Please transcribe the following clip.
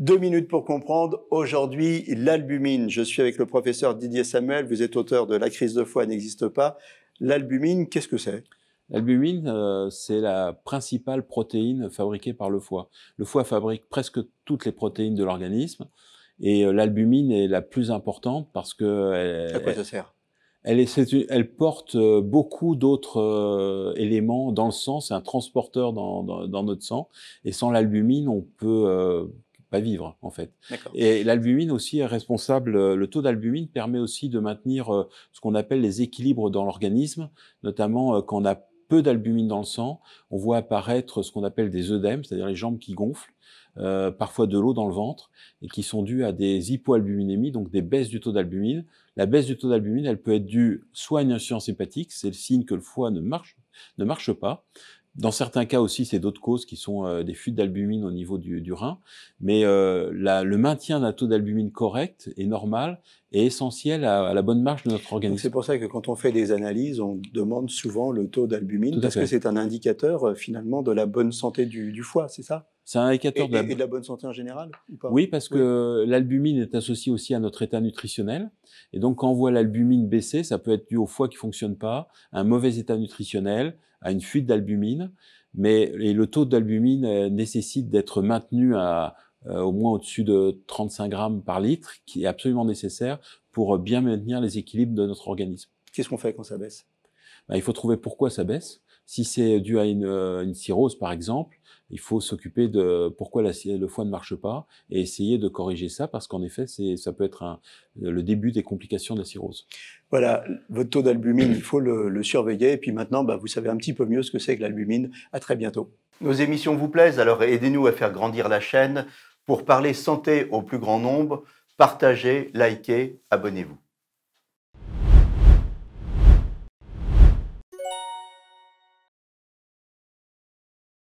Deux minutes pour comprendre. Aujourd'hui, l'albumine. Je suis avec le professeur Didier Samuel. Vous êtes auteur de La crise de foie n'existe pas. L'albumine, qu'est-ce que c'est L'albumine, euh, c'est la principale protéine fabriquée par le foie. Le foie fabrique presque toutes les protéines de l'organisme. Et euh, l'albumine est la plus importante parce que... Euh, elle, à quoi ça sert elle, porte beaucoup d'autres éléments dans le sang. C'est un transporteur dans, dans, notre sang. Et sans l'albumine, on peut pas vivre en fait. Et l'albumine aussi est responsable, euh, le taux d'albumine permet aussi de maintenir euh, ce qu'on appelle les équilibres dans l'organisme, notamment euh, quand on a peu d'albumine dans le sang, on voit apparaître ce qu'on appelle des œdèmes, c'est-à-dire les jambes qui gonflent, parfois de l'eau dans le ventre, et qui sont dues à des hypoalbuminémies, donc des baisses du taux d'albumine. La baisse du taux d'albumine, elle peut être due soit à une insuffisance hépatique, c'est le signe que le foie ne marche ne marche pas. Dans certains cas aussi, c'est d'autres causes qui sont euh, des fuites d'albumine au niveau du, du rein. Mais euh, le maintien d'un taux d'albumine correct et normal est essentiel à, la bonne marche de notre organisme. C'est pour ça que quand on fait des analyses, on demande souvent le taux d'albumine parce que c'est un indicateur euh, finalement de la bonne santé du, du foie, c'est ça c'est un indicateur de, de la bonne santé en général Oui, parce que l'albumine est associée aussi à notre état nutritionnel. Et donc, quand on voit l'albumine baisser, ça peut être dû au foie qui fonctionne pas, à un mauvais état nutritionnel, à une fuite d'albumine. Mais le taux d'albumine euh, nécessite d'être maintenu à euh, au moins au-dessus de 35 grammes par litre, qui est absolument nécessaire pour bien maintenir les équilibres de notre organisme. Qu'est-ce qu'on fait quand ça baisse bah, il faut trouver pourquoi ça baisse. Si c'est dû à une, euh, une, cirrhose, par exemple, il faut s'occuper de pourquoi la, le foie ne marche pas et essayer de corriger ça parce qu'en effet, ça peut être le début des complications de la cirrhose. Voilà, votre taux d'albumine, il faut le, le, surveiller. Et puis maintenant, bah, vous savez un petit peu mieux ce que c'est que l'albumine. À très bientôt. Nos émissions vous plaisent, alors aidez-nous à faire grandir la chaîne pour parler santé au plus grand nombre. Partagez, likez, abonnez-vous.